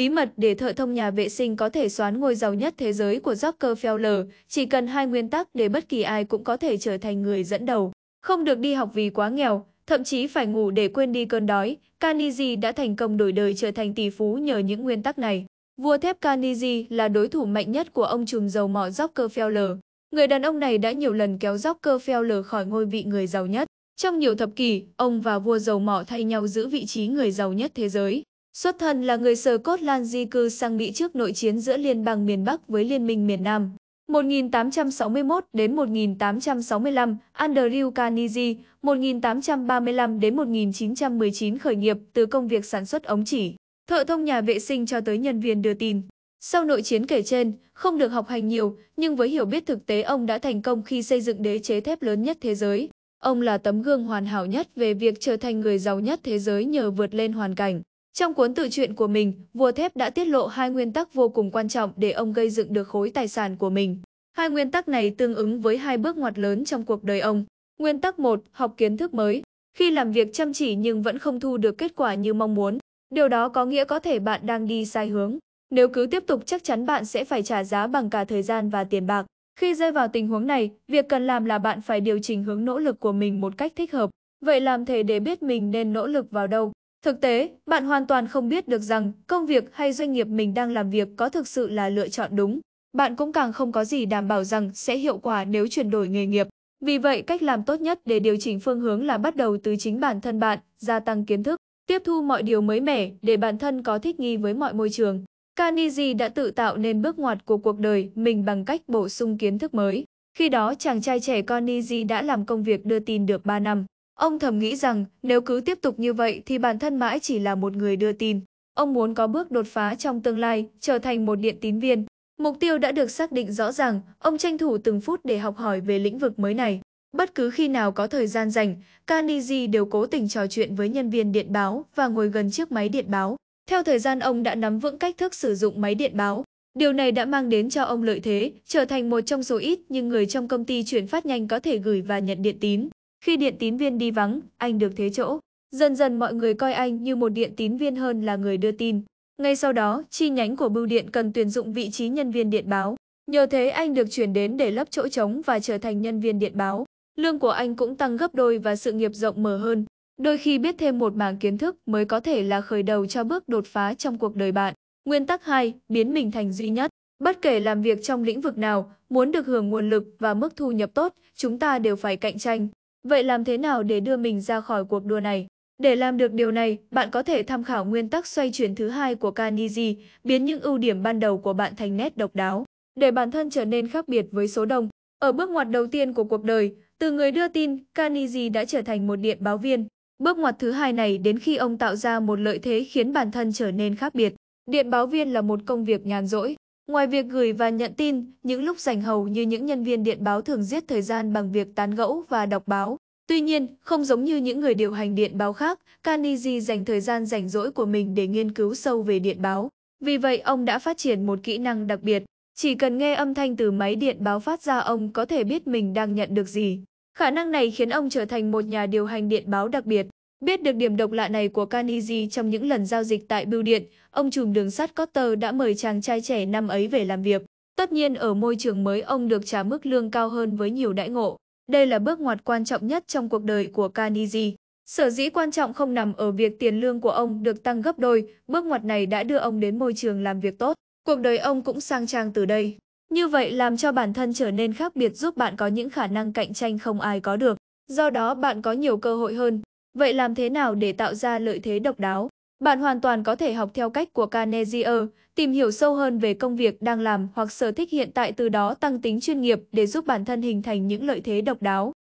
Bí mật để thợ thông nhà vệ sinh có thể xoán ngôi giàu nhất thế giới của Rockefeller, chỉ cần hai nguyên tắc để bất kỳ ai cũng có thể trở thành người dẫn đầu. Không được đi học vì quá nghèo, thậm chí phải ngủ để quên đi cơn đói, Carnegie đã thành công đổi đời trở thành tỷ phú nhờ những nguyên tắc này. Vua thép Carnegie là đối thủ mạnh nhất của ông trùm dầu mỏ Rockefeller. Người đàn ông này đã nhiều lần kéo Rockefeller khỏi ngôi vị người giàu nhất. Trong nhiều thập kỷ, ông và vua dầu mỏ thay nhau giữ vị trí người giàu nhất thế giới. Xuất thân là người Sờ Cốt Lan di cư sang Mỹ trước nội chiến giữa Liên bang miền Bắc với Liên minh miền Nam. 1861 đến 1865, Andrew Carnegie, 1835 đến 1919 khởi nghiệp từ công việc sản xuất ống chỉ, thợ thông nhà vệ sinh cho tới nhân viên đưa tin. Sau nội chiến kể trên, không được học hành nhiều, nhưng với hiểu biết thực tế ông đã thành công khi xây dựng đế chế thép lớn nhất thế giới. Ông là tấm gương hoàn hảo nhất về việc trở thành người giàu nhất thế giới nhờ vượt lên hoàn cảnh. Trong cuốn tự truyện của mình, vua thép đã tiết lộ hai nguyên tắc vô cùng quan trọng để ông gây dựng được khối tài sản của mình. Hai nguyên tắc này tương ứng với hai bước ngoặt lớn trong cuộc đời ông. Nguyên tắc 1, học kiến thức mới. Khi làm việc chăm chỉ nhưng vẫn không thu được kết quả như mong muốn, điều đó có nghĩa có thể bạn đang đi sai hướng. Nếu cứ tiếp tục chắc chắn bạn sẽ phải trả giá bằng cả thời gian và tiền bạc. Khi rơi vào tình huống này, việc cần làm là bạn phải điều chỉnh hướng nỗ lực của mình một cách thích hợp. Vậy làm thế để biết mình nên nỗ lực vào đâu? Thực tế, bạn hoàn toàn không biết được rằng công việc hay doanh nghiệp mình đang làm việc có thực sự là lựa chọn đúng. Bạn cũng càng không có gì đảm bảo rằng sẽ hiệu quả nếu chuyển đổi nghề nghiệp. Vì vậy, cách làm tốt nhất để điều chỉnh phương hướng là bắt đầu từ chính bản thân bạn, gia tăng kiến thức, tiếp thu mọi điều mới mẻ để bản thân có thích nghi với mọi môi trường. Kaniji đã tự tạo nên bước ngoặt của cuộc đời mình bằng cách bổ sung kiến thức mới. Khi đó, chàng trai trẻ Kaniji đã làm công việc đưa tin được 3 năm. Ông thầm nghĩ rằng nếu cứ tiếp tục như vậy thì bản thân mãi chỉ là một người đưa tin. Ông muốn có bước đột phá trong tương lai, trở thành một điện tín viên. Mục tiêu đã được xác định rõ ràng, ông tranh thủ từng phút để học hỏi về lĩnh vực mới này. Bất cứ khi nào có thời gian rảnh, Carnegie đều cố tình trò chuyện với nhân viên điện báo và ngồi gần chiếc máy điện báo. Theo thời gian ông đã nắm vững cách thức sử dụng máy điện báo. Điều này đã mang đến cho ông lợi thế, trở thành một trong số ít nhưng người trong công ty chuyển phát nhanh có thể gửi và nhận điện tín. Khi điện tín viên đi vắng, anh được thế chỗ. Dần dần mọi người coi anh như một điện tín viên hơn là người đưa tin. Ngay sau đó, chi nhánh của bưu điện cần tuyển dụng vị trí nhân viên điện báo. Nhờ thế anh được chuyển đến để lấp chỗ trống và trở thành nhân viên điện báo. Lương của anh cũng tăng gấp đôi và sự nghiệp rộng mở hơn. Đôi khi biết thêm một mảng kiến thức mới có thể là khởi đầu cho bước đột phá trong cuộc đời bạn. Nguyên tắc 2, biến mình thành duy nhất. Bất kể làm việc trong lĩnh vực nào, muốn được hưởng nguồn lực và mức thu nhập tốt, chúng ta đều phải cạnh tranh. Vậy làm thế nào để đưa mình ra khỏi cuộc đua này? Để làm được điều này, bạn có thể tham khảo nguyên tắc xoay chuyển thứ hai của Carnegie, biến những ưu điểm ban đầu của bạn thành nét độc đáo, để bản thân trở nên khác biệt với số đông. Ở bước ngoặt đầu tiên của cuộc đời, từ người đưa tin, Carnegie đã trở thành một điện báo viên. Bước ngoặt thứ hai này đến khi ông tạo ra một lợi thế khiến bản thân trở nên khác biệt. Điện báo viên là một công việc nhàn rỗi, Ngoài việc gửi và nhận tin, những lúc rảnh hầu như những nhân viên điện báo thường giết thời gian bằng việc tán gẫu và đọc báo. Tuy nhiên, không giống như những người điều hành điện báo khác, Carnegie dành thời gian rảnh rỗi của mình để nghiên cứu sâu về điện báo. Vì vậy, ông đã phát triển một kỹ năng đặc biệt. Chỉ cần nghe âm thanh từ máy điện báo phát ra ông có thể biết mình đang nhận được gì. Khả năng này khiến ông trở thành một nhà điều hành điện báo đặc biệt. Biết được điểm độc lạ này của Kaniji trong những lần giao dịch tại bưu điện, ông trùm đường sắt Cotter đã mời chàng trai trẻ năm ấy về làm việc. Tất nhiên ở môi trường mới ông được trả mức lương cao hơn với nhiều đãi ngộ. Đây là bước ngoặt quan trọng nhất trong cuộc đời của Kaniji. Sở dĩ quan trọng không nằm ở việc tiền lương của ông được tăng gấp đôi, bước ngoặt này đã đưa ông đến môi trường làm việc tốt. Cuộc đời ông cũng sang trang từ đây. Như vậy làm cho bản thân trở nên khác biệt giúp bạn có những khả năng cạnh tranh không ai có được. Do đó bạn có nhiều cơ hội hơn. Vậy làm thế nào để tạo ra lợi thế độc đáo? Bạn hoàn toàn có thể học theo cách của Carnegie, tìm hiểu sâu hơn về công việc đang làm hoặc sở thích hiện tại từ đó tăng tính chuyên nghiệp để giúp bản thân hình thành những lợi thế độc đáo.